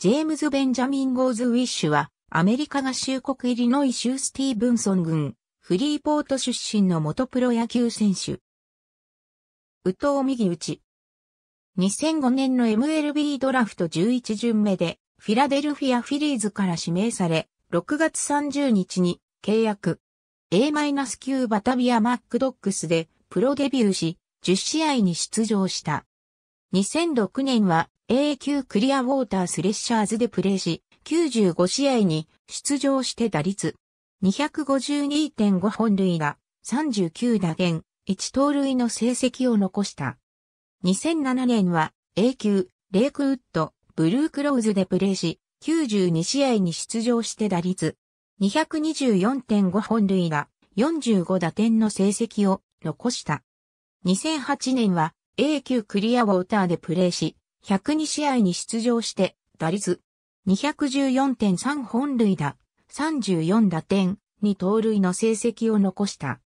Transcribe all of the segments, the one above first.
ジェームズ・ベンジャミン・ゴーズ・ウィッシュは、アメリカ合衆国イリノイ州スティーブンソン郡、フリーポート出身の元プロ野球選手。宇藤右打ち。2005年の MLB ドラフト11巡目で、フィラデルフィア・フィリーズから指名され、6月30日に契約。A-9 バタビア・マックドックスでプロデビューし、10試合に出場した。2006年は a 級クリアウォータースレッシャーズでプレーし、95試合に出場して打率252.5本塁打、39打点、1盗塁の成績を残した。2007年は A 級、レイクウッド、ブルークローズでプレーし、92試合に出場して打率224.5本塁打、45打点の成績を残した。2008年は A 級クリアウォーターでプレーし、102試合に出場して、打率214.3本塁打、34打点、2盗塁の成績を残した。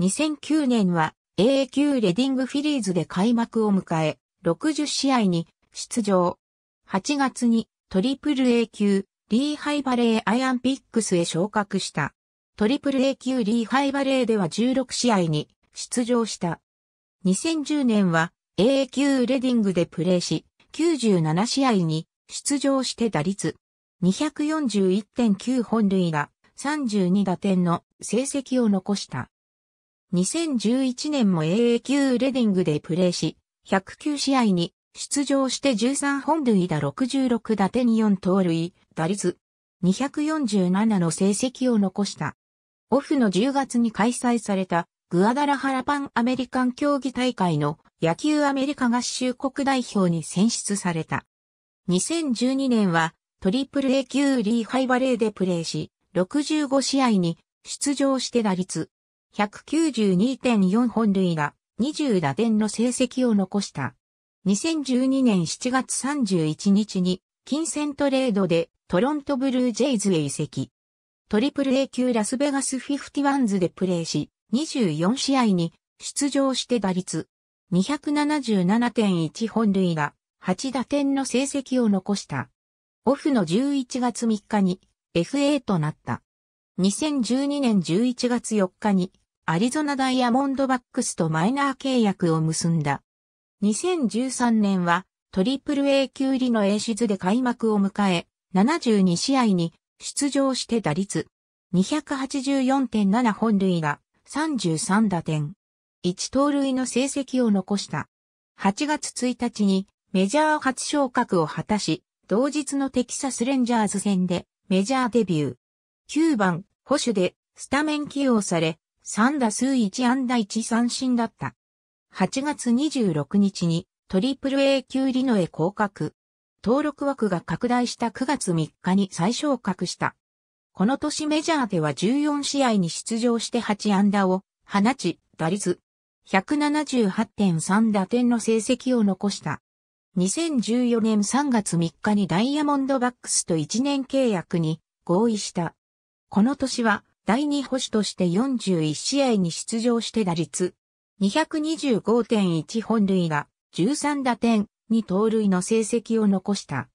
2009年は a 級レディングフィリーズで開幕を迎え、60試合に出場。8月にトリプル A 級リーハイバレーアイアンピックスへ昇格した。トリプル A 級リーハイバレーでは16試合に出場した。2010年は AA 級レディングでプレーし、97試合に出場して打率241.9本塁打32打点の成績を残した。2011年も AA 級レディングでプレーし、109試合に出場して13本塁打66打点4盗塁、打率247の成績を残した。オフの10月に開催されたグアダラハラパンアメリカン競技大会の野球アメリカ合衆国代表に選出された。2012年はトリプル A 級リーハイバレーでプレーし、65試合に出場して打率192.4本塁打20打点の成績を残した。2012年7月31日に金銭トレードでトロントブルージェイズへ移籍。トリプル A 級ラスベガスフィフティワンズでプレーし、24試合に出場して打率277.1本塁打、8打点の成績を残した。オフの11月3日に FA となった。2012年11月4日にアリゾナダイヤモンドバックスとマイナー契約を結んだ。2013年はトリプル A 級入りの A シズで開幕を迎え、72試合に出場して打率284.7本塁打、33打点。1盗塁の成績を残した。8月1日にメジャー初昇格を果たし、同日のテキサスレンジャーズ戦でメジャーデビュー。9番、保守でスタメン起用され、3打数1安打1三振だった。8月26日にトリプル A 級リノへ降格。登録枠が拡大した9月3日に再昇格した。この年メジャーでは14試合に出場して8安打を放ち、打率178.3打点の成績を残した。2014年3月3日にダイヤモンドバックスと1年契約に合意した。この年は第2保守として41試合に出場して打率225.1本塁打13打点2盗塁の成績を残した。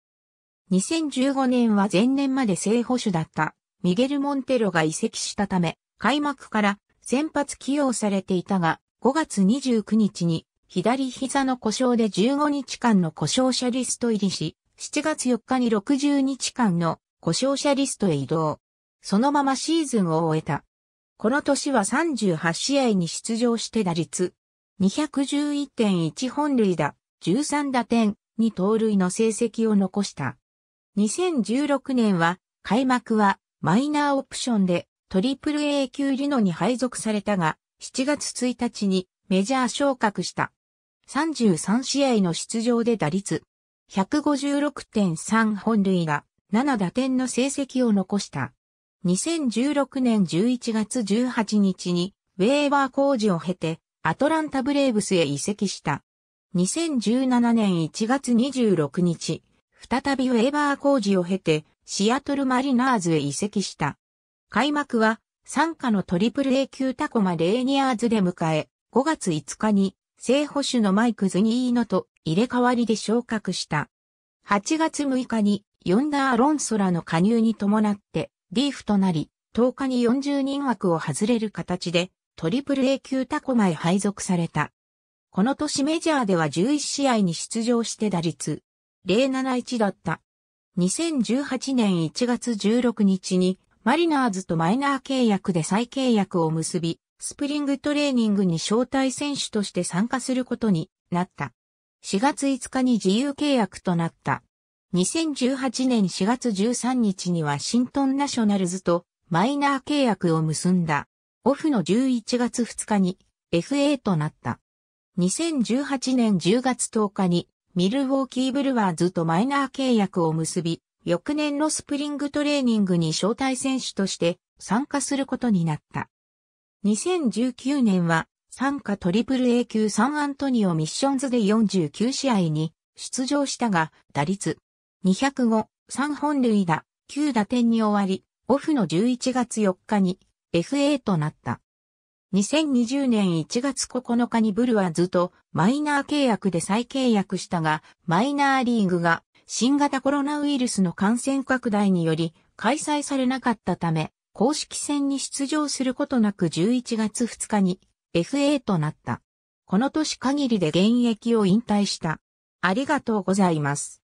2015年は前年まで正捕手だったミゲル・モンテロが移籍したため開幕から先発起用されていたが5月29日に左膝の故障で15日間の故障者リスト入りし、7月4日に60日間の故障者リストへ移動。そのままシーズンを終えた。この年は38試合に出場して打率211.1本塁打、13打点、に盗塁の成績を残した。2016年は開幕はマイナーオプションでトリプル A 級リノに配属されたが、7月1日にメジャー昇格した。33試合の出場で打率156.3本塁打7打点の成績を残した。2016年11月18日にウェーバー工事を経てアトランタブレーブスへ移籍した。2017年1月26日、再びウェーバー工事を経てシアトルマリナーズへ移籍した。開幕は参加のトリプル A 級タコマレーニアーズで迎え、5月5日に正捕手のマイク・ズニーノと入れ替わりで昇格した。8月6日にヨンダー・ロンソラの加入に伴ってリーフとなり、10日に40人枠を外れる形でトリプル A 級タコマへ配属された。この年メジャーでは11試合に出場して打率071だった。2018年1月16日にマリナーズとマイナー契約で再契約を結び、スプリングトレーニングに招待選手として参加することになった。4月5日に自由契約となった。2018年4月13日にはシントンナショナルズとマイナー契約を結んだ。オフの11月2日に FA となった。2018年10月10日にミルウォーキーブルワーズとマイナー契約を結び、翌年のスプリングトレーニングに招待選手として参加することになった。2019年は、参加トリプル A 級サンアントニオミッションズで49試合に出場したが、打率205、3本塁打、9打点に終わり、オフの11月4日に FA となった。2020年1月9日にブルワーズとマイナー契約で再契約したが、マイナーリーグが新型コロナウイルスの感染拡大により開催されなかったため、公式戦に出場することなく11月2日に FA となった。この年限りで現役を引退した。ありがとうございます。